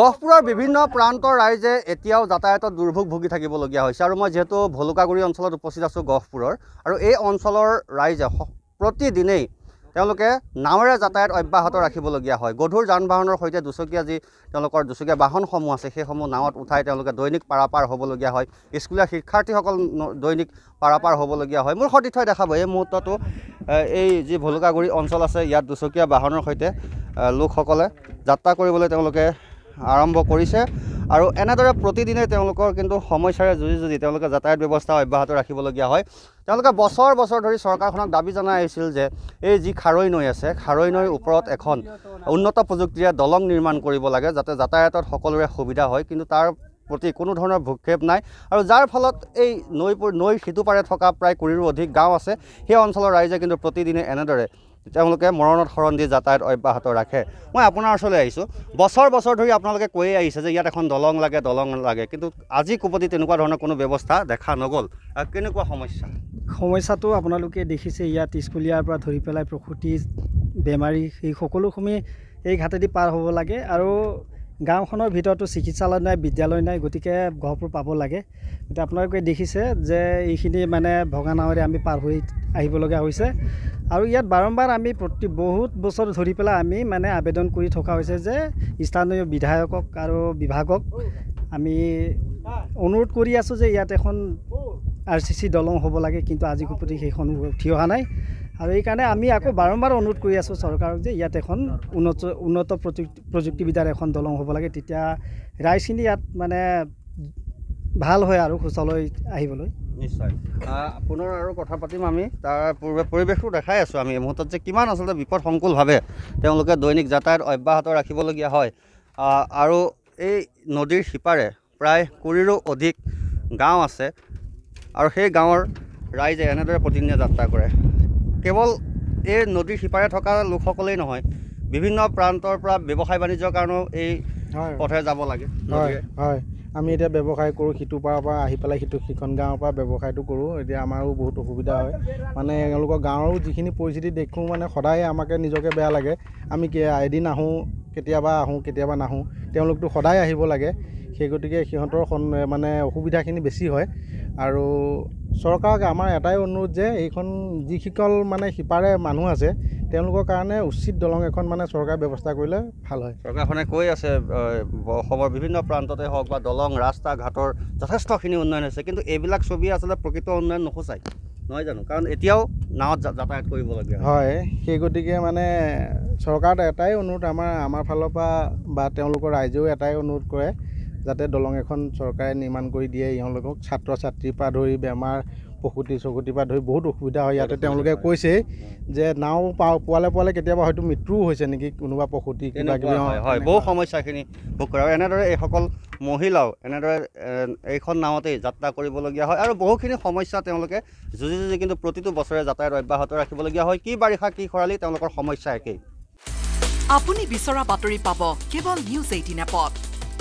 গহপুৰৰ বিভিন্ন প্ৰান্তৰ ৰাইজে এতিয়াও যাতায়াতত দুৰ্ভোগ ভুগি থাকিবলগীয়া হৈছে আৰু মই যিহেতু ভলুকাগুৰি অঞ্চলত উপস্থিত আছোঁ গহপুৰৰ আৰু এই অঞ্চলৰ ৰাইজে প্ৰতিদিনেই তেওঁলোকে নাৱেৰে যাতায়াত অব্যাহত ৰাখিবলগীয়া হয় গধুৰ যান বাহনৰ সৈতে দুচকীয়া যি তেওঁলোকৰ দুচকীয়া বাহনসমূহ আছে সেইসমূহ নাৱত উঠাই তেওঁলোকে দৈনিক পাৰাপাৰ হ'বলগীয়া হয় স্কুলীয়া শিক্ষাৰ্থীসকল দৈনিক পাৰাপাৰ হ'বলগীয়া হয় মোৰ সতীৰ্থই দেখাব এই মুহূৰ্তটো এই যি ভলুকাগুৰি অঞ্চল আছে ইয়াত দুচকীয়া বাহনৰ সৈতে লোকসকলে যাত্ৰা কৰিবলৈ তেওঁলোকে আৰম্ভ কৰিছে আৰু এনেদৰে প্ৰতিদিনে তেওঁলোকৰ কিন্তু সমস্যাৰে যুঁজি যুঁজি তেওঁলোকে যাতায়াত ব্যৱস্থা অব্যাহত ৰাখিবলগীয়া হয় তেওঁলোকে বছৰ বছৰ ধৰি চৰকাৰখনক দাবী জনাই আহিছিল যে এই যি খাৰৈ নৈ আছে খাৰৈ নৈৰ ওপৰত এখন উন্নত প্ৰযুক্তিৰে দলং নিৰ্মাণ কৰিব লাগে যাতে যাতায়াতত সকলোৰে সুবিধা হয় কিন্তু তাৰ প্ৰতি কোনো ধৰণৰ ভূক্ষেপ নাই আৰু যাৰ ফলত এই নৈ নৈৰ সিটোপাৰে থকা প্ৰায় কুৰিৰো অধিক গাঁও আছে সেই অঞ্চলৰ ৰাইজে কিন্তু প্ৰতিদিনে এনেদৰে তেওঁলোকে মৰণত শৰণ দি যাতায়ত অব্যাহত ৰাখে মই আপোনাৰ ওচৰলৈ আহিছোঁ বছৰ বছৰ ধৰি আপোনালোকে কৈয়ে আহিছে যে ইয়াত এখন দলং লাগে দলং লাগে কিন্তু আজি কোপতি তেনেকুৱা ধৰণৰ কোনো ব্যৱস্থা দেখা নগ'ল কেনেকুৱা সমস্যা সমস্যাটো আপোনালোকে দেখিছে ইয়াত স্কুলীয়াৰ পৰা ধৰি পেলাই প্ৰসূতি বেমাৰী সেই সকলোখিনি এই ঘাটেদি পাৰ হ'ব লাগে আৰু গাঁওখনৰ ভিতৰতো চিকিৎসালয় নাই বিদ্যালয় নাই গতিকে ঘৰবোৰ পাব লাগে গতিকে আপোনালোকে দেখিছে যে এইখিনি মানে ভগা নাৱেৰে আমি পাৰ হৈ আহিবলগীয়া হৈছে আৰু ইয়াত বাৰম্বাৰ আমি প্ৰতি বহুত বছৰ ধৰি পেলাই আমি মানে আবেদন কৰি থকা হৈছে যে স্থানীয় বিধায়কক আৰু বিভাগক আমি অনুৰোধ কৰি আছোঁ যে ইয়াত এখন আৰ চি চি দলং হ'ব লাগে কিন্তু আজি গোপতি সেইখন উঠি অহা নাই আৰু এইকাৰণে আমি আকৌ বাৰম্বাৰ অনুৰোধ কৰি আছোঁ চৰকাৰক যে ইয়াত এখন উন্নত উন্নত প্ৰযুক্তিবিদ্যাৰ এখন দলং হ'ব লাগে তেতিয়া ৰাইজখিনি ইয়াত মানে ভাল হয় আৰু সুচল আহিবলৈ নিশ্চয় পুনৰ আৰু কথা পাতিম আমি তাৰ পূৰ্বে পৰিৱেশটো দেখাই আছোঁ আমি এই মুহূৰ্তত যে কিমান আচলতে বিপদ সংকুলভাৱে তেওঁলোকে দৈনিক যাতায়াত অব্যাহত ৰাখিবলগীয়া হয় আৰু এই নদীৰ সিপাৰে প্ৰায় কুৰিৰো অধিক গাঁও আছে আৰু সেই গাঁৱৰ ৰাইজে এনেদৰে প্ৰতিদিনে যাত্ৰা কৰে কেৱল এই নদীৰ সিপাৰে থকা লোকসকলেই নহয় বিভিন্ন প্ৰান্তৰ পৰা ব্যৱসায় বাণিজ্যৰ কাৰণেও এই পথে যাব লাগে হয় হয় আমি এতিয়া ব্যৱসায় কৰোঁ সিটো পাৰৰ পৰা আহি পেলাই সিটো সিখন গাঁৱৰ পৰা ব্যৱসায়টো কৰোঁ এতিয়া আমাৰো বহুত অসুবিধা হয় মানে এওঁলোকৰ গাঁৱৰো যিখিনি পৰিস্থিতি দেখোঁ মানে সদায় আমাকে নিজকে বেয়া লাগে আমি এদিন আহোঁ কেতিয়াবা আহোঁ কেতিয়াবা নাহোঁ তেওঁলোকতো সদায় আহিব লাগে সেই গতিকে সিহঁতৰ মানে অসুবিধাখিনি বেছি হয় আৰু চৰকাৰক আমাৰ এটাই অনুৰোধ যে এইখন যিসকল মানে সিপাৰে মানুহ আছে তেওঁলোকৰ কাৰণে উচিত দলং এখন মানে চৰকাৰে ব্যৱস্থা কৰিলে ভাল হয় চৰকাৰখনে কৈ আছে অসমৰ বিভিন্ন প্ৰান্ততে হওক বা দলং ৰাস্তা ঘাটৰ যথেষ্টখিনি উন্নয়ন হৈছে কিন্তু এইবিলাক ছবি আচলতে প্ৰকৃত উন্নয়ন নোসোচায় নহয় জানো কাৰণ এতিয়াও নাৱত যাতায়াত কৰিবলগীয়া হয় সেই গতিকে মানে চৰকাৰত এটাই অনুৰোধ আমাৰ আমাৰ ফালৰ পৰা বা তেওঁলোকৰ ৰাইজেও এটাই অনুৰোধ কৰে যাতে দলং এখন চৰকাৰে নিৰ্মাণ কৰি দিয়ে এওঁলোকক ছাত্ৰ ছাত্ৰীৰ পৰা ধৰি বেমাৰ প্ৰসূতি চকুতিৰ পৰা ধৰি বহুত অসুবিধা হয় ইয়াতে তেওঁলোকে কৈছেই যে নাও পাওঁ পোৱালে পোৱালে কেতিয়াবা হয়তো মৃত্যুও হৈছে নেকি কোনোবা প্ৰসূতি হয় বহু সমস্যাখিনি ভোগ কৰে আৰু এনেদৰে এইসকল মহিলাও এনেদৰে এইখন নাৱতেই যাত্ৰা কৰিবলগীয়া হয় আৰু বহুখিনি সমস্যা তেওঁলোকে যুঁজি যুঁজি কিন্তু প্ৰতিটো বছৰে যাতায়াত অব্যাহত ৰাখিবলগীয়া হয় কি বাৰিষা কি খৰালি তেওঁলোকৰ সমস্যা একেই আপুনি বিচৰা বাতৰি পাব কেৱল নিউজ এইটিন এপত